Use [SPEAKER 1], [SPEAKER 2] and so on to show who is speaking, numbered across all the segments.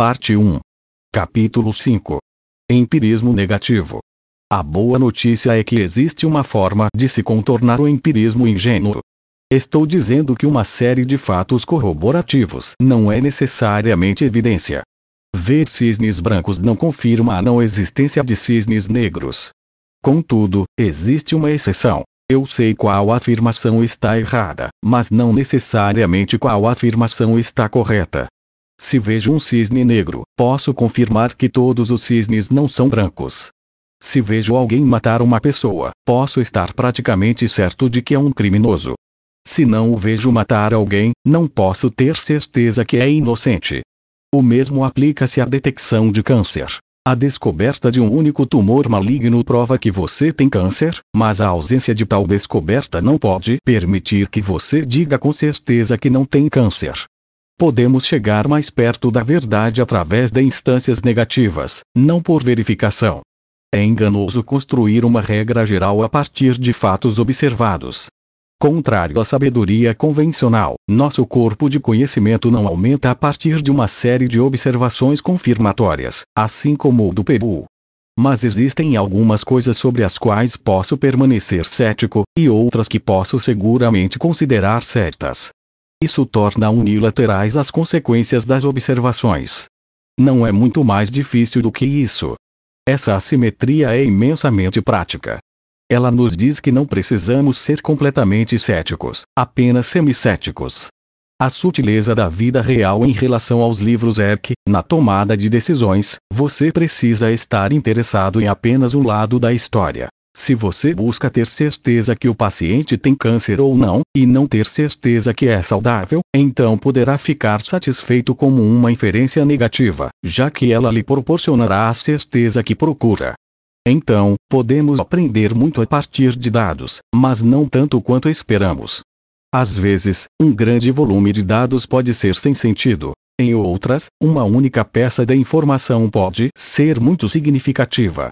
[SPEAKER 1] Parte 1. Capítulo 5. Empirismo negativo. A boa notícia é que existe uma forma de se contornar o empirismo ingênuo. Estou dizendo que uma série de fatos corroborativos não é necessariamente evidência. Ver cisnes brancos não confirma a não existência de cisnes negros. Contudo, existe uma exceção. Eu sei qual afirmação está errada, mas não necessariamente qual afirmação está correta. Se vejo um cisne negro, posso confirmar que todos os cisnes não são brancos. Se vejo alguém matar uma pessoa, posso estar praticamente certo de que é um criminoso. Se não o vejo matar alguém, não posso ter certeza que é inocente. O mesmo aplica-se à detecção de câncer. A descoberta de um único tumor maligno prova que você tem câncer, mas a ausência de tal descoberta não pode permitir que você diga com certeza que não tem câncer podemos chegar mais perto da verdade através de instâncias negativas, não por verificação. É enganoso construir uma regra geral a partir de fatos observados. Contrário à sabedoria convencional, nosso corpo de conhecimento não aumenta a partir de uma série de observações confirmatórias, assim como o do Peru. Mas existem algumas coisas sobre as quais posso permanecer cético, e outras que posso seguramente considerar certas. Isso torna unilaterais as consequências das observações. Não é muito mais difícil do que isso. Essa assimetria é imensamente prática. Ela nos diz que não precisamos ser completamente céticos, apenas semicéticos. A sutileza da vida real em relação aos livros é que, na tomada de decisões, você precisa estar interessado em apenas um lado da história, se você busca ter certeza que o paciente tem câncer ou não, e não ter certeza que é saudável, então poderá ficar satisfeito como uma inferência negativa, já que ela lhe proporcionará a certeza que procura. Então, podemos aprender muito a partir de dados, mas não tanto quanto esperamos. Às vezes, um grande volume de dados pode ser sem sentido. Em outras, uma única peça de informação pode ser muito significativa.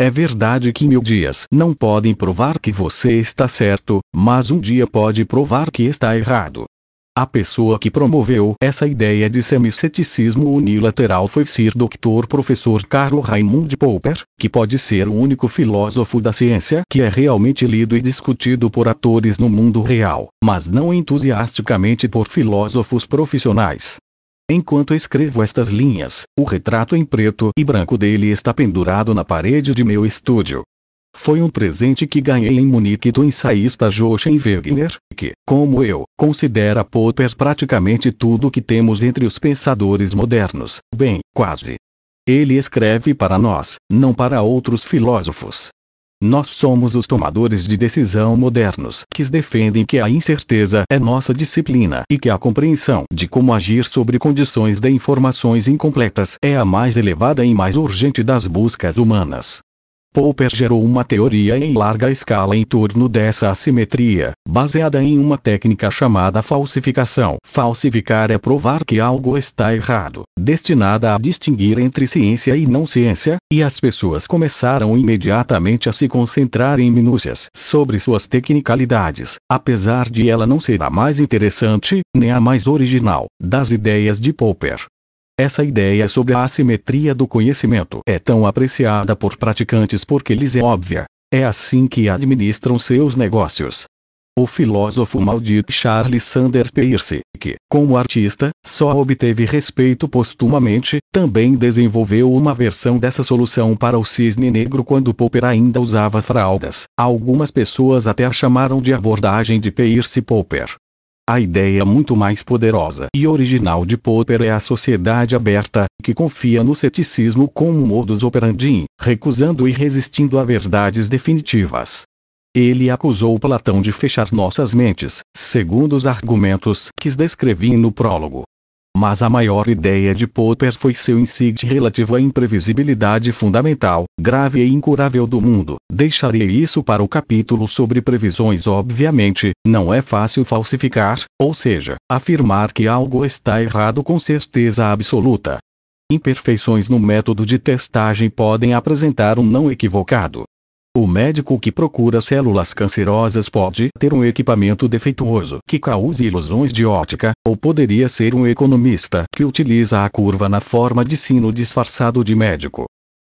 [SPEAKER 1] É verdade que mil dias não podem provar que você está certo, mas um dia pode provar que está errado. A pessoa que promoveu essa ideia de semiceticismo unilateral foi Sir Dr. Professor Carlo Raymond Popper, que pode ser o único filósofo da ciência que é realmente lido e discutido por atores no mundo real, mas não entusiasticamente por filósofos profissionais. Enquanto escrevo estas linhas, o retrato em preto e branco dele está pendurado na parede de meu estúdio. Foi um presente que ganhei em Munique do ensaísta Joachim Wegener, que, como eu, considera Popper praticamente tudo o que temos entre os pensadores modernos, bem, quase. Ele escreve para nós, não para outros filósofos. Nós somos os tomadores de decisão modernos que defendem que a incerteza é nossa disciplina e que a compreensão de como agir sobre condições de informações incompletas é a mais elevada e mais urgente das buscas humanas. Popper gerou uma teoria em larga escala em torno dessa assimetria, baseada em uma técnica chamada falsificação. Falsificar é provar que algo está errado, destinada a distinguir entre ciência e não ciência, e as pessoas começaram imediatamente a se concentrar em minúcias sobre suas tecnicalidades, apesar de ela não ser a mais interessante, nem a mais original, das ideias de Popper. Essa ideia sobre a assimetria do conhecimento é tão apreciada por praticantes porque lhes é óbvia. É assim que administram seus negócios. O filósofo maldito Charles Sanders Peirce, que, como artista, só obteve respeito postumamente, também desenvolveu uma versão dessa solução para o cisne negro quando Popper ainda usava fraldas. Algumas pessoas até a chamaram de abordagem de Peirce Popper. A ideia muito mais poderosa e original de Popper é a sociedade aberta, que confia no ceticismo como modus operandi, recusando e resistindo a verdades definitivas. Ele acusou Platão de fechar nossas mentes, segundo os argumentos que descrevi no prólogo, mas a maior ideia de Popper foi seu insight relativo à imprevisibilidade fundamental, grave e incurável do mundo. Deixarei isso para o capítulo sobre previsões. Obviamente, não é fácil falsificar, ou seja, afirmar que algo está errado com certeza absoluta. Imperfeições no método de testagem podem apresentar um não equivocado, o médico que procura células cancerosas pode ter um equipamento defeituoso que cause ilusões de ótica, ou poderia ser um economista que utiliza a curva na forma de sino disfarçado de médico.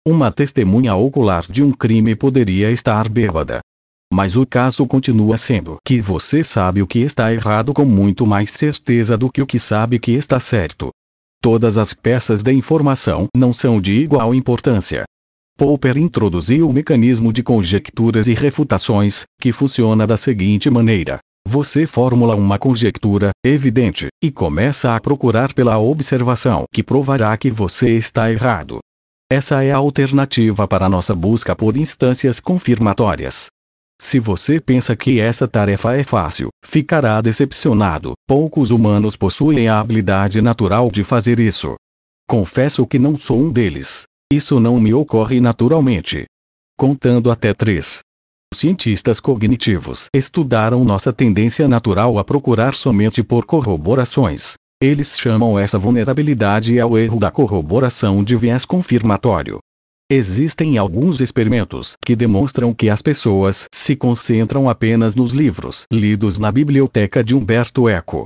[SPEAKER 1] Uma testemunha ocular de um crime poderia estar bêbada. Mas o caso continua sendo que você sabe o que está errado com muito mais certeza do que o que sabe que está certo. Todas as peças da informação não são de igual importância, Popper introduziu o mecanismo de conjecturas e refutações, que funciona da seguinte maneira. Você formula uma conjectura, evidente, e começa a procurar pela observação que provará que você está errado. Essa é a alternativa para a nossa busca por instâncias confirmatórias. Se você pensa que essa tarefa é fácil, ficará decepcionado. Poucos humanos possuem a habilidade natural de fazer isso. Confesso que não sou um deles, isso não me ocorre naturalmente. Contando até três. Cientistas cognitivos estudaram nossa tendência natural a procurar somente por corroborações. Eles chamam essa vulnerabilidade ao erro da corroboração de viés confirmatório. Existem alguns experimentos que demonstram que as pessoas se concentram apenas nos livros lidos na biblioteca de Humberto Eco,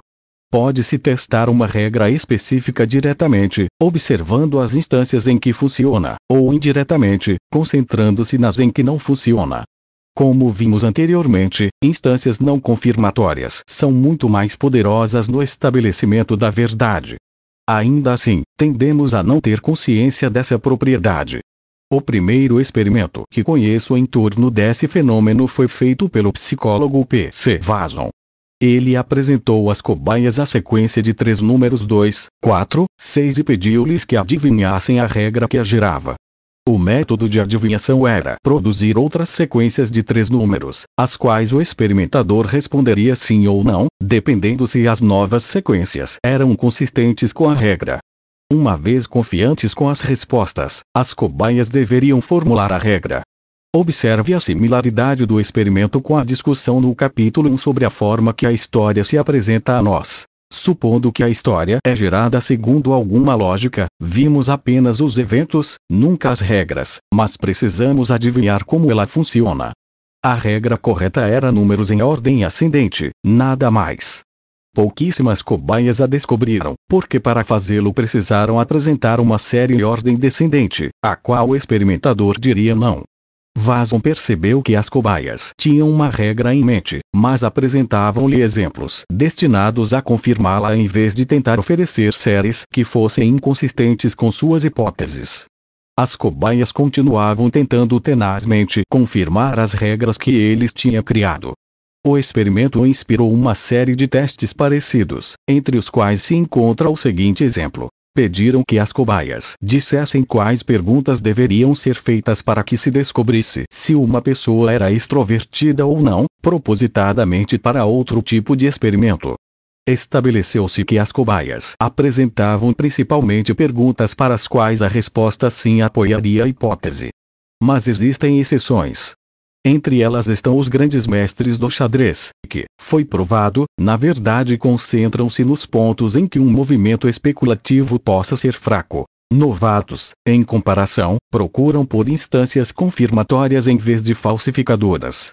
[SPEAKER 1] pode-se testar uma regra específica diretamente, observando as instâncias em que funciona, ou indiretamente, concentrando-se nas em que não funciona. Como vimos anteriormente, instâncias não confirmatórias são muito mais poderosas no estabelecimento da verdade. Ainda assim, tendemos a não ter consciência dessa propriedade. O primeiro experimento que conheço em torno desse fenômeno foi feito pelo psicólogo P. C. Vazon, ele apresentou às cobaias a sequência de três números 2, 4, 6 e pediu-lhes que adivinhassem a regra que a girava. O método de adivinhação era produzir outras sequências de três números, as quais o experimentador responderia sim ou não, dependendo se as novas sequências eram consistentes com a regra. Uma vez confiantes com as respostas, as cobaias deveriam formular a regra. Observe a similaridade do experimento com a discussão no capítulo 1 sobre a forma que a história se apresenta a nós. Supondo que a história é gerada segundo alguma lógica, vimos apenas os eventos, nunca as regras, mas precisamos adivinhar como ela funciona. A regra correta era números em ordem ascendente, nada mais. Pouquíssimas cobaias a descobriram, porque para fazê-lo precisaram apresentar uma série em ordem descendente, a qual o experimentador diria não. Vazon percebeu que as cobaias tinham uma regra em mente, mas apresentavam-lhe exemplos destinados a confirmá-la em vez de tentar oferecer séries que fossem inconsistentes com suas hipóteses. As cobaias continuavam tentando tenazmente confirmar as regras que eles tinham criado. O experimento inspirou uma série de testes parecidos, entre os quais se encontra o seguinte exemplo pediram que as cobaias dissessem quais perguntas deveriam ser feitas para que se descobrisse se uma pessoa era extrovertida ou não, propositadamente para outro tipo de experimento. Estabeleceu-se que as cobaias apresentavam principalmente perguntas para as quais a resposta sim apoiaria a hipótese. Mas existem exceções. Entre elas estão os grandes mestres do xadrez, que, foi provado, na verdade concentram-se nos pontos em que um movimento especulativo possa ser fraco. Novatos, em comparação, procuram por instâncias confirmatórias em vez de falsificadoras.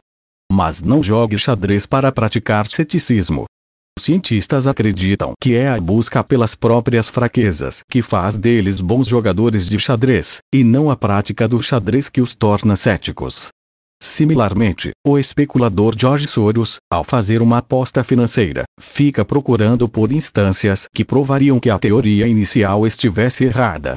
[SPEAKER 1] Mas não jogue xadrez para praticar ceticismo. Cientistas acreditam que é a busca pelas próprias fraquezas que faz deles bons jogadores de xadrez, e não a prática do xadrez que os torna céticos. Similarmente, o especulador George Soros, ao fazer uma aposta financeira, fica procurando por instâncias que provariam que a teoria inicial estivesse errada.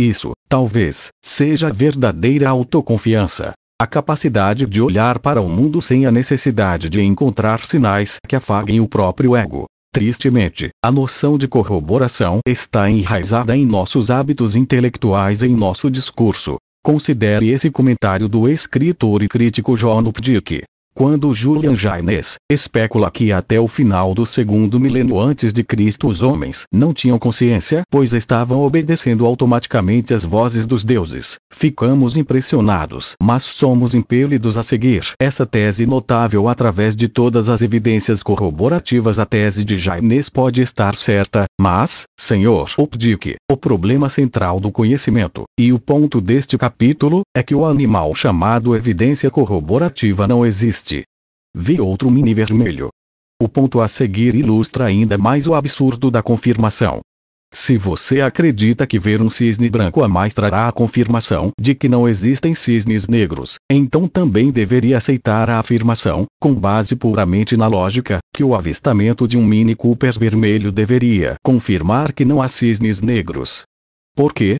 [SPEAKER 1] Isso, talvez, seja verdadeira autoconfiança. A capacidade de olhar para o mundo sem a necessidade de encontrar sinais que afaguem o próprio ego. Tristemente, a noção de corroboração está enraizada em nossos hábitos intelectuais e em nosso discurso, Considere esse comentário do escritor e crítico John Updike. Quando Julian Jaines especula que até o final do segundo milênio antes de Cristo os homens não tinham consciência, pois estavam obedecendo automaticamente às vozes dos deuses, ficamos impressionados, mas somos impelidos a seguir essa tese notável através de todas as evidências corroborativas. A tese de Jaines pode estar certa, mas, senhor Opdik, o problema central do conhecimento, e o ponto deste capítulo, é que o animal chamado evidência corroborativa não existe. Vi outro mini vermelho. O ponto a seguir ilustra ainda mais o absurdo da confirmação. Se você acredita que ver um cisne branco a mais trará a confirmação de que não existem cisnes negros, então também deveria aceitar a afirmação, com base puramente na lógica, que o avistamento de um Mini Cooper vermelho deveria confirmar que não há cisnes negros. Porque,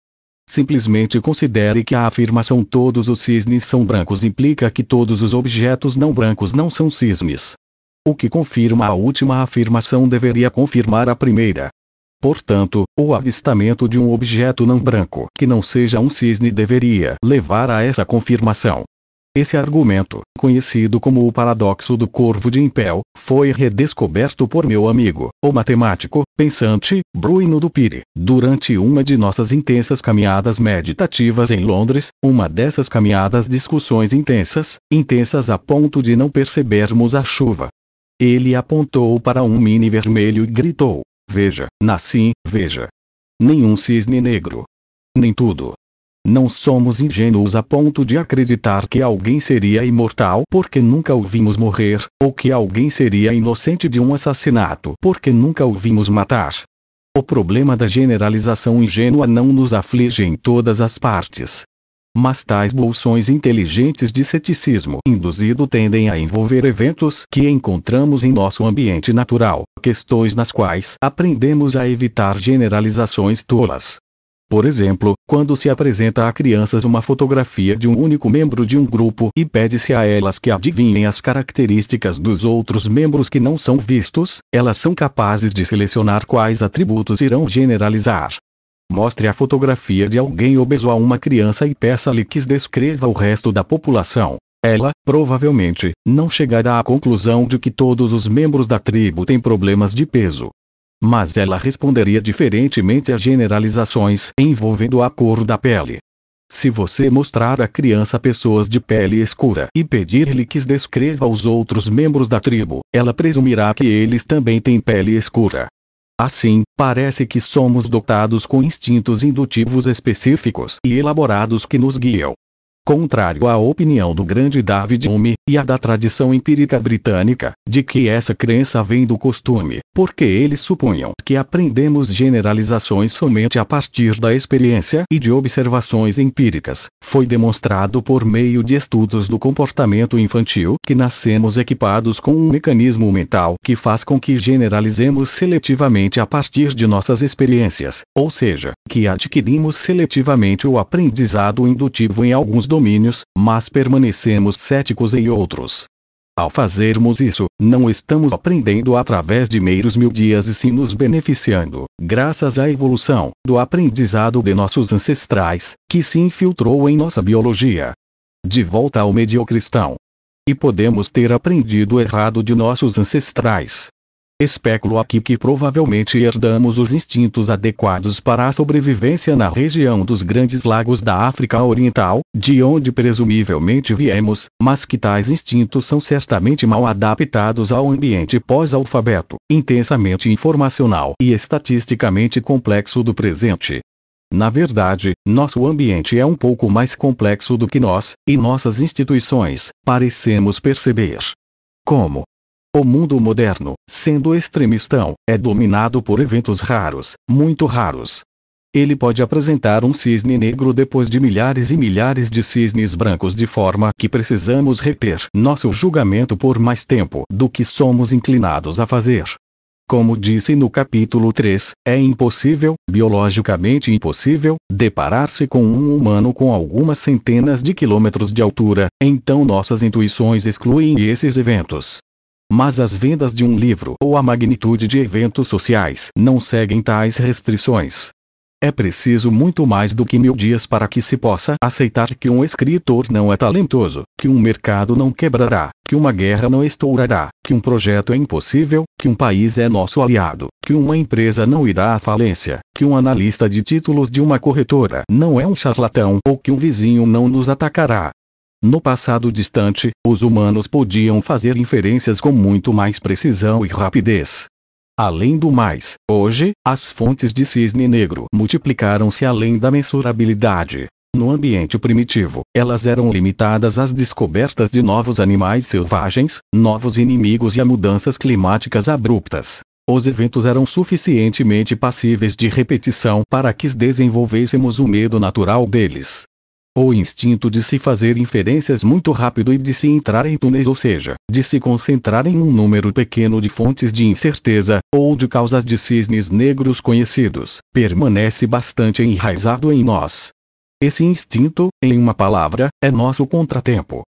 [SPEAKER 1] Simplesmente considere que a afirmação todos os cisnes são brancos implica que todos os objetos não brancos não são cisnes. O que confirma a última afirmação deveria confirmar a primeira. Portanto, o avistamento de um objeto não branco que não seja um cisne deveria levar a essa confirmação. Esse argumento, conhecido como o paradoxo do corvo de Impel, foi redescoberto por meu amigo, o matemático, pensante, Bruno Dupire, durante uma de nossas intensas caminhadas meditativas em Londres, uma dessas caminhadas discussões intensas, intensas a ponto de não percebermos a chuva. Ele apontou para um mini vermelho e gritou: Veja, Nassim, veja. Nenhum cisne negro. Nem tudo. Não somos ingênuos a ponto de acreditar que alguém seria imortal porque nunca o vimos morrer, ou que alguém seria inocente de um assassinato porque nunca o vimos matar. O problema da generalização ingênua não nos aflige em todas as partes. Mas tais bolsões inteligentes de ceticismo induzido tendem a envolver eventos que encontramos em nosso ambiente natural, questões nas quais aprendemos a evitar generalizações tolas, por exemplo, quando se apresenta a crianças uma fotografia de um único membro de um grupo e pede-se a elas que adivinhem as características dos outros membros que não são vistos, elas são capazes de selecionar quais atributos irão generalizar. Mostre a fotografia de alguém obeso a uma criança e peça-lhe que descreva o resto da população. Ela, provavelmente, não chegará à conclusão de que todos os membros da tribo têm problemas de peso. Mas ela responderia diferentemente a generalizações envolvendo a cor da pele. Se você mostrar à criança pessoas de pele escura e pedir-lhe que descreva os outros membros da tribo, ela presumirá que eles também têm pele escura. Assim, parece que somos dotados com instintos indutivos específicos e elaborados que nos guiam, contrário à opinião do grande David Hume, e à da tradição empírica britânica, de que essa crença vem do costume, porque eles supunham que aprendemos generalizações somente a partir da experiência e de observações empíricas, foi demonstrado por meio de estudos do comportamento infantil que nascemos equipados com um mecanismo mental que faz com que generalizemos seletivamente a partir de nossas experiências, ou seja, que adquirimos seletivamente o aprendizado indutivo em alguns domínios domínios, mas permanecemos céticos em outros. Ao fazermos isso, não estamos aprendendo através de meios mil dias e sim nos beneficiando, graças à evolução, do aprendizado de nossos ancestrais, que se infiltrou em nossa biologia. De volta ao mediocristão. E podemos ter aprendido errado de nossos ancestrais, Especulo aqui que provavelmente herdamos os instintos adequados para a sobrevivência na região dos Grandes Lagos da África Oriental, de onde presumivelmente viemos, mas que tais instintos são certamente mal adaptados ao ambiente pós-alfabeto, intensamente informacional e estatisticamente complexo do presente. Na verdade, nosso ambiente é um pouco mais complexo do que nós, e nossas instituições, parecemos perceber. Como, o mundo moderno, sendo extremistão, é dominado por eventos raros, muito raros. Ele pode apresentar um cisne negro depois de milhares e milhares de cisnes brancos de forma que precisamos reter nosso julgamento por mais tempo do que somos inclinados a fazer. Como disse no capítulo 3, é impossível, biologicamente impossível, deparar-se com um humano com algumas centenas de quilômetros de altura, então nossas intuições excluem esses eventos. Mas as vendas de um livro ou a magnitude de eventos sociais não seguem tais restrições. É preciso muito mais do que mil dias para que se possa aceitar que um escritor não é talentoso, que um mercado não quebrará, que uma guerra não estourará, que um projeto é impossível, que um país é nosso aliado, que uma empresa não irá à falência, que um analista de títulos de uma corretora não é um charlatão ou que um vizinho não nos atacará. No passado distante, os humanos podiam fazer inferências com muito mais precisão e rapidez. Além do mais, hoje, as fontes de cisne negro multiplicaram-se além da mensurabilidade. No ambiente primitivo, elas eram limitadas às descobertas de novos animais selvagens, novos inimigos e a mudanças climáticas abruptas. Os eventos eram suficientemente passíveis de repetição para que desenvolvêssemos o medo natural deles. O instinto de se fazer inferências muito rápido e de se entrar em túneis, ou seja, de se concentrar em um número pequeno de fontes de incerteza, ou de causas de cisnes negros conhecidos, permanece bastante enraizado em nós. Esse instinto, em uma palavra, é nosso contratempo.